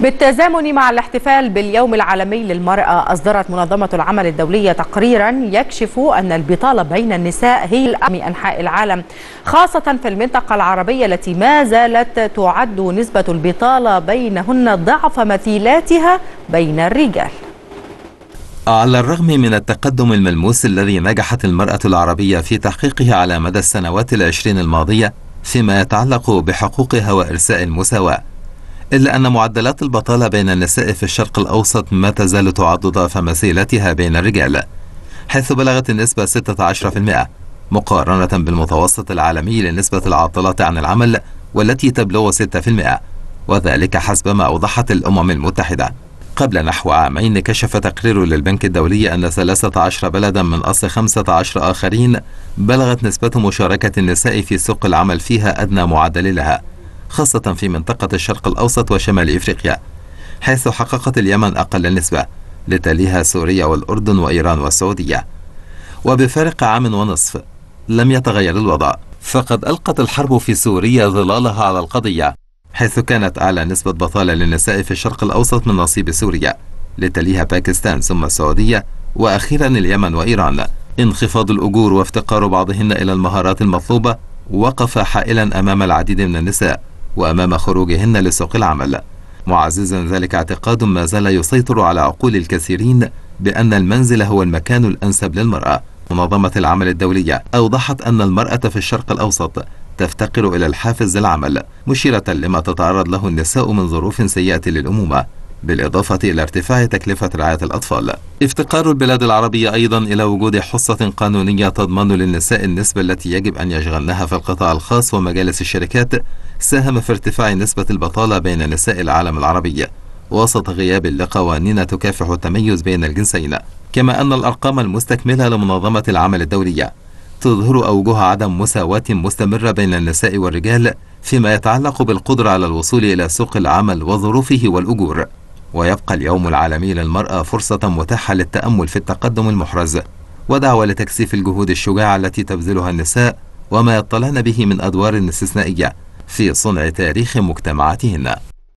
بالتزامن مع الاحتفال باليوم العالمي للمرأة أصدرت منظمة العمل الدولية تقريرا يكشف أن البطالة بين النساء هي الأهم أنحاء العالم خاصة في المنطقة العربية التي ما زالت تعد نسبة البطالة بينهن ضعف مثيلاتها بين الرجال على الرغم من التقدم الملموس الذي نجحت المرأة العربية في تحقيقه على مدى السنوات العشرين الماضية فيما يتعلق بحقوقها وإرساء المساواة إلا أن معدلات البطالة بين النساء في الشرق الأوسط ما تزال تعد ضعف مثيلتها بين الرجال حيث بلغت النسبة 16% مقارنة بالمتوسط العالمي لنسبة العاطلات عن العمل والتي تبلغ 6% وذلك حسب ما أوضحت الأمم المتحدة قبل نحو عامين كشف تقرير للبنك الدولي أن 13 بلدا من أصل 15 آخرين بلغت نسبة مشاركة النساء في سوق العمل فيها أدنى معدل لها خاصة في منطقة الشرق الأوسط وشمال إفريقيا حيث حققت اليمن أقل نسبة لتليها سوريا والأردن وإيران والسعودية وبفارق عام ونصف لم يتغير الوضع فقد ألقت الحرب في سوريا ظلالها على القضية حيث كانت أعلى نسبة بطالة للنساء في الشرق الأوسط من نصيب سوريا لتليها باكستان ثم السعودية وأخيرا اليمن وإيران انخفاض الأجور وافتقار بعضهن إلى المهارات المطلوبة وقف حائلا أمام العديد من النساء وأمام خروجهن لسوق العمل معززا ذلك اعتقاد ما زال يسيطر على عقول الكثيرين بأن المنزل هو المكان الأنسب للمرأة منظمة العمل الدولية أوضحت أن المرأة في الشرق الأوسط تفتقر إلى الحافز للعمل مشيرة لما تتعرض له النساء من ظروف سيئة للأمومة بالإضافة إلى ارتفاع تكلفة رعاية الأطفال افتقار البلاد العربية أيضا إلى وجود حصة قانونية تضمن للنساء النسبة التي يجب أن يشغلنها في القطاع الخاص ومجالس الشركات ساهم في ارتفاع نسبة البطالة بين نساء العالم العربي وسط غياب لقوانين تكافح التميز بين الجنسين كما أن الأرقام المستكملة لمنظمة العمل الدولية تظهر أوجه عدم مساواة مستمرة بين النساء والرجال فيما يتعلق بالقدرة على الوصول إلى سوق العمل وظروفه والأجور ويبقى اليوم العالمي للمرأة فرصة متاحة للتأمل في التقدم المحرز ودعوة لتكثيف الجهود الشجاعة التي تبذلها النساء وما يطلعن به من أدوار استثنائية في صنع تاريخ مجتمعاتهن